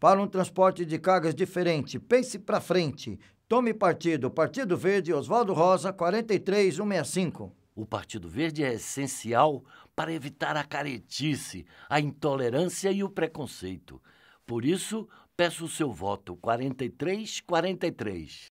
Para um transporte de cargas diferente, pense para frente. Tome partido. Partido Verde, Oswaldo Rosa, 43165. O Partido Verde é essencial para evitar a caretice, a intolerância e o preconceito. Por isso, peço o seu voto 4343.